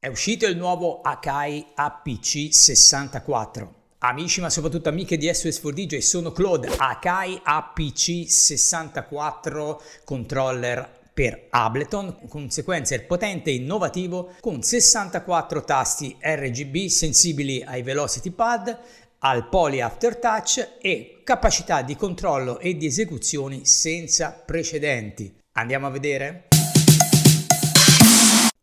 È uscito il nuovo Akai APC64. Amici ma soprattutto amiche di SOS4DJ, sono Claude, Akai APC64 controller per Ableton, conseguenza il potente e innovativo con 64 tasti RGB sensibili ai velocity pad, al poly aftertouch e capacità di controllo e di esecuzioni senza precedenti. Andiamo a vedere?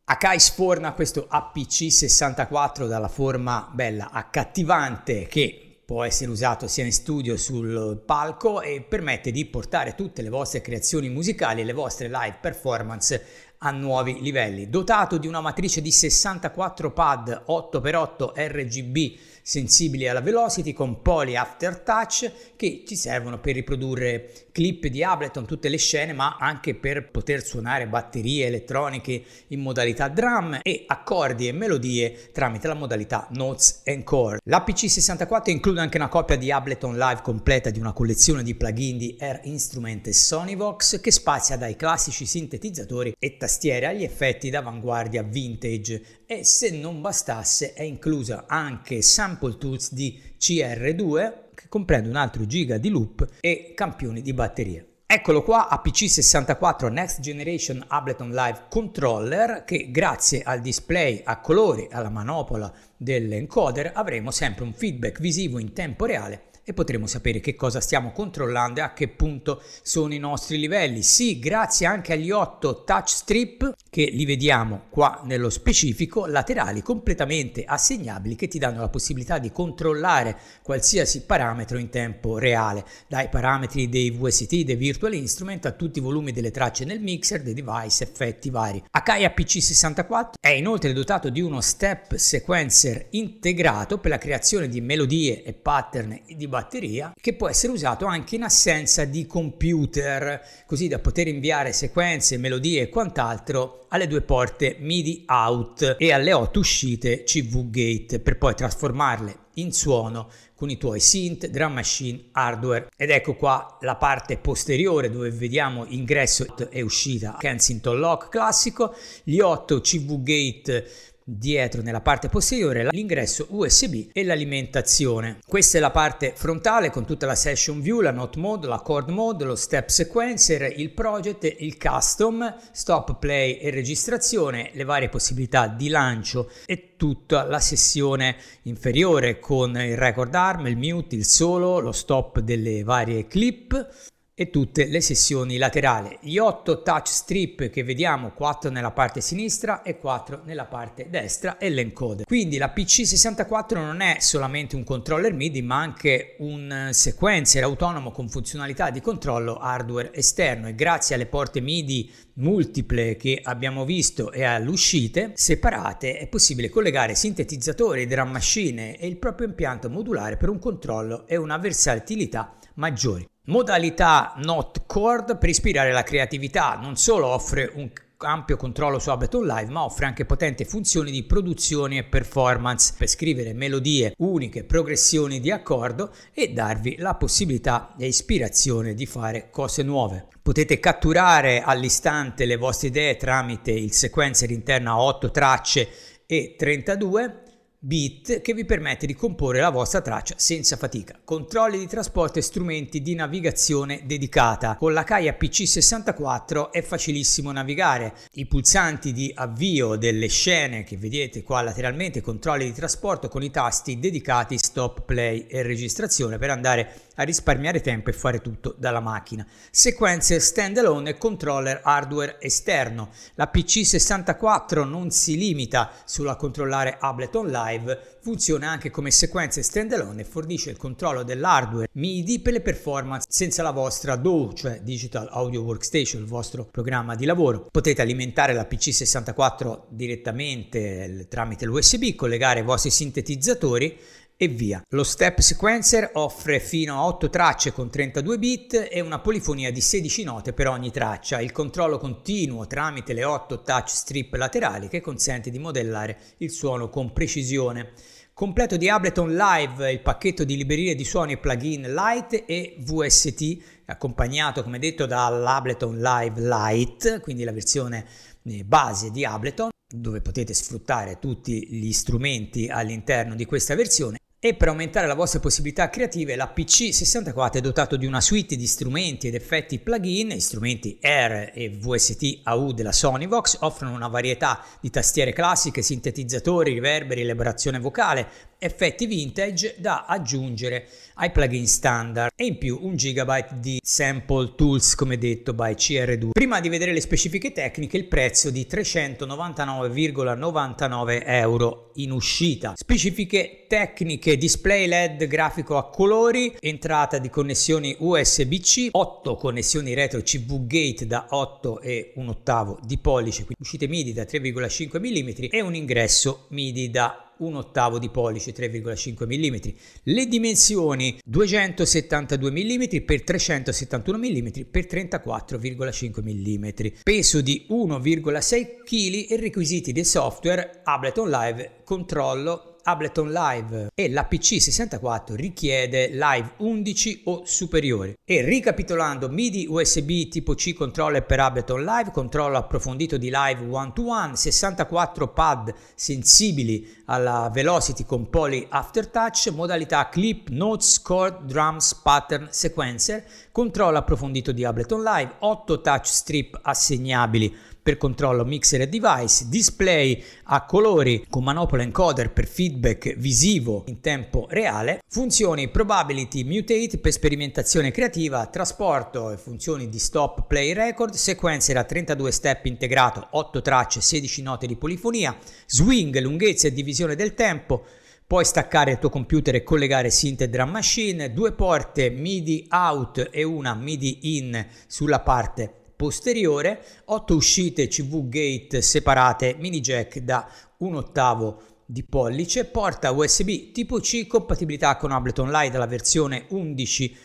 Akai sforna questo APC64 dalla forma bella accattivante che può essere usato sia in studio sul palco e permette di portare tutte le vostre creazioni musicali e le vostre live performance a nuovi livelli. Dotato di una matrice di 64 pad 8x8 RGB sensibili alla velocity con poli aftertouch che ci servono per riprodurre clip di Ableton, tutte le scene, ma anche per poter suonare batterie elettroniche in modalità drum e accordi e melodie tramite la modalità Notes and Chord. L'APC64 include anche una copia di Ableton Live completa di una collezione di plugin di Air Instrument e Sony Vox che spazia dai classici sintetizzatori e tastiera agli effetti d'avanguardia vintage e se non bastasse è inclusa anche Sample Tools di CR2 che comprende un altro giga di loop e campioni di batteria. Eccolo qua APC64 Next Generation Ableton Live Controller che grazie al display a colori, e alla manopola dell'encoder avremo sempre un feedback visivo in tempo reale e potremo sapere che cosa stiamo controllando e a che punto sono i nostri livelli. Sì, grazie anche agli 8 touch strip che li vediamo qua nello specifico, laterali completamente assegnabili che ti danno la possibilità di controllare qualsiasi parametro in tempo reale, dai parametri dei VST, dei virtual instrument a tutti i volumi delle tracce nel mixer, dei device, effetti vari. Akai APC64 è inoltre dotato di uno step sequence mixer integrato per la creazione di melodie e pattern di batteria che può essere usato anche in assenza di computer, così da poter inviare sequenze, melodie e quant'altro alle due porte MIDI out e alle otto uscite CV gate per poi trasformarle in suono con i tuoi synth, drum machine, hardware. Ed ecco qua la parte posteriore dove vediamo ingresso e uscita Kensington Lock classico, gli 8 CV gate dietro nella parte posteriore l'ingresso USB e l'alimentazione. Questa è la parte frontale con tutta la session view, la note mode, la chord mode, lo step sequencer, il project, il custom, stop play e registrazione, le varie possibilità di lancio e tutta la sessione inferiore con il record arm, il mute, il solo, lo stop delle varie clip e tutte le sessioni laterali. Gli 8 touch strip che vediamo, 4 nella parte sinistra e 4 nella parte destra e l'encode. Quindi la PC64 non è solamente un controller MIDI ma anche un sequencer autonomo con funzionalità di controllo hardware esterno e grazie alle porte MIDI multiple che abbiamo visto e alle uscite separate è possibile collegare sintetizzatori, drum machine e il proprio impianto modulare per un controllo e una versatilità maggiori. Modalità not chord per ispirare la creatività non solo offre un ampio controllo su Ableton Live, ma offre anche potenti funzioni di produzione e performance per scrivere melodie uniche, progressioni di accordo e darvi la possibilità e ispirazione di fare cose nuove. Potete catturare all'istante le vostre idee tramite il sequencer interno a 8 tracce e 32 bit che vi permette di comporre la vostra traccia senza fatica. Controlli di trasporto e strumenti di navigazione dedicata. Con la Kaia PC64 è facilissimo navigare. I pulsanti di avvio delle scene che vedete qua lateralmente, controlli di trasporto con i tasti dedicati stop, play e registrazione per andare a risparmiare tempo e fare tutto dalla macchina. Sequenze standalone e controller hardware esterno. La PC64 non si limita solo a controllare Ableton Live, funziona anche come sequenze standalone e fornisce il controllo dell'hardware MIDI per le performance senza la vostra DAW, cioè Digital Audio Workstation, il vostro programma di lavoro. Potete alimentare la PC64 direttamente eh, tramite l'USB, collegare i vostri sintetizzatori e via. Lo Step Sequencer offre fino a 8 tracce con 32 bit e una polifonia di 16 note per ogni traccia, il controllo continuo tramite le 8 touch strip laterali che consente di modellare il suono con precisione. Completo di Ableton Live, il pacchetto di librerie di suoni e plugin Lite e VST, accompagnato come detto dall'Ableton Live Lite, quindi la versione eh, base di Ableton, dove potete sfruttare tutti gli strumenti all'interno di questa versione e per aumentare la vostra possibilità creative, la PC64 è dotata di una suite di strumenti ed effetti plugin, gli strumenti R e VST AU della Sony Vox offrono una varietà di tastiere classiche, sintetizzatori, riverberi, elaborazione vocale, effetti vintage da aggiungere ai plugin standard e in più un gigabyte di sample tools come detto by CR2. Prima di vedere le specifiche tecniche il prezzo di 399,99 euro in uscita. Specifiche tecniche display LED grafico a colori, entrata di connessioni USB-C, 8 connessioni retro CV gate da 8 e un ottavo di pollice, quindi uscite MIDI da 3,5 mm e un ingresso MIDI da un ottavo di pollice 3,5 mm. Le dimensioni 272 mm x 371 mm x 34,5 mm. Peso di 1,6 kg e requisiti del software Ableton Live Controllo Ableton Live e la pc 64 richiede Live 11 o superiore. E ricapitolando, MIDI USB tipo C controller per Ableton Live, controllo approfondito di Live one-to-one, 64 pad sensibili alla velocity con Poly Aftertouch, modalità clip, notes, chord, drums, pattern, sequencer, controllo approfondito di Ableton Live, 8 touch strip assegnabili per controllo mixer e device, display a colori con manopola encoder per feedback visivo in tempo reale, funzioni probability mutate per sperimentazione creativa, trasporto e funzioni di stop play record, sequencer a 32 step integrato, 8 tracce, 16 note di polifonia, swing, lunghezza e divisione del tempo, puoi staccare il tuo computer e collegare synth e drum machine, due porte MIDI out e una MIDI in sulla parte posteriore, 8 uscite CV gate separate mini jack da un ottavo di pollice, porta USB tipo C, compatibilità con Ableton Live dalla versione 11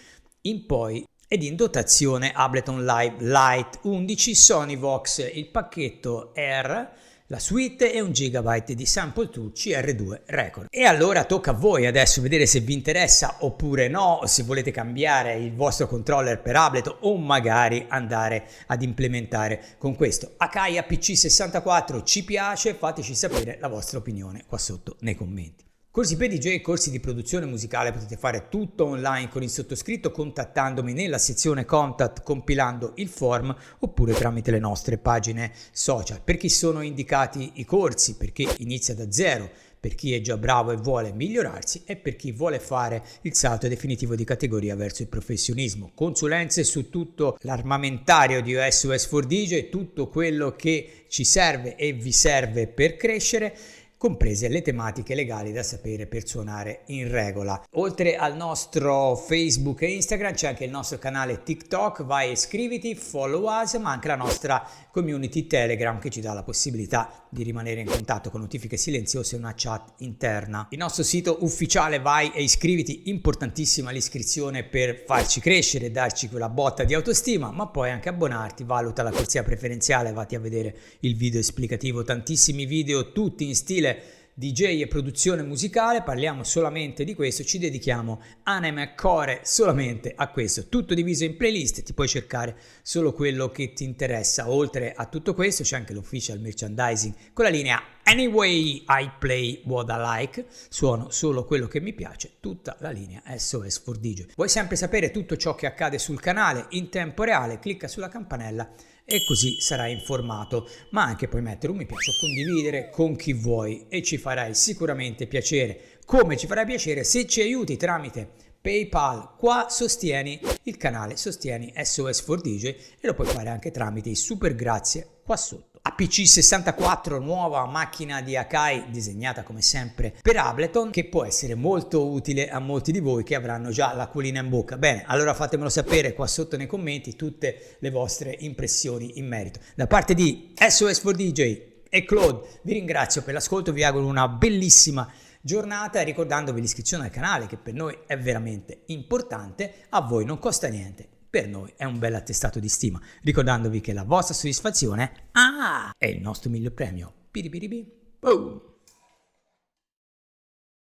in poi ed in dotazione Ableton Live Lite 11 Sony Vox, il pacchetto R la suite e 1 GB di sample to CR2 Record. E allora tocca a voi adesso vedere se vi interessa oppure no, se volete cambiare il vostro controller per tablet o magari andare ad implementare con questo. Akai PC64 ci piace, fateci sapere la vostra opinione qua sotto nei commenti. Corsi per DJ e corsi di produzione musicale potete fare tutto online con il sottoscritto contattandomi nella sezione contact compilando il form oppure tramite le nostre pagine social. Per chi sono indicati i corsi, per chi inizia da zero, per chi è già bravo e vuole migliorarsi e per chi vuole fare il salto definitivo di categoria verso il professionismo. Consulenze su tutto l'armamentario di SOS 4 DJ, tutto quello che ci serve e vi serve per crescere comprese le tematiche legali da sapere per suonare in regola. Oltre al nostro Facebook e Instagram c'è anche il nostro canale TikTok, vai iscriviti, follow us, ma anche la nostra community Telegram che ci dà la possibilità di rimanere in contatto con notifiche silenziose e una chat interna. Il nostro sito ufficiale vai e iscriviti, importantissima l'iscrizione per farci crescere, darci quella botta di autostima, ma poi anche abbonarti, valuta la corsia preferenziale, vatti a vedere il video esplicativo, tantissimi video tutti in stile stile DJ e produzione musicale, parliamo solamente di questo, ci dedichiamo anime e core solamente a questo, tutto diviso in playlist, ti puoi cercare solo quello che ti interessa. Oltre a tutto questo c'è anche l'official merchandising con la linea Anyway I play what I like, suono solo quello che mi piace, tutta la linea SOS for DJ. Vuoi sempre sapere tutto ciò che accade sul canale in tempo reale? Clicca sulla campanella e così sarai informato, ma anche puoi mettere un mi piace o condividere con chi vuoi e ci farai sicuramente piacere. Come ci farai piacere se ci aiuti tramite PayPal. Qua sostieni il canale, sostieni SOS for DJ e lo puoi fare anche tramite i super grazie qua sotto. PC64, nuova macchina di Akai disegnata come sempre per Ableton che può essere molto utile a molti di voi che avranno già l'acquolina in bocca. Bene, allora fatemelo sapere qua sotto nei commenti tutte le vostre impressioni in merito. Da parte di SOS4DJ e Claude vi ringrazio per l'ascolto, vi auguro una bellissima giornata ricordandovi l'iscrizione al canale che per noi è veramente importante, a voi non costa niente per noi è un bel attestato di stima, ricordandovi che la vostra soddisfazione ah, è il nostro miglior premio. Piripiribi. Boom.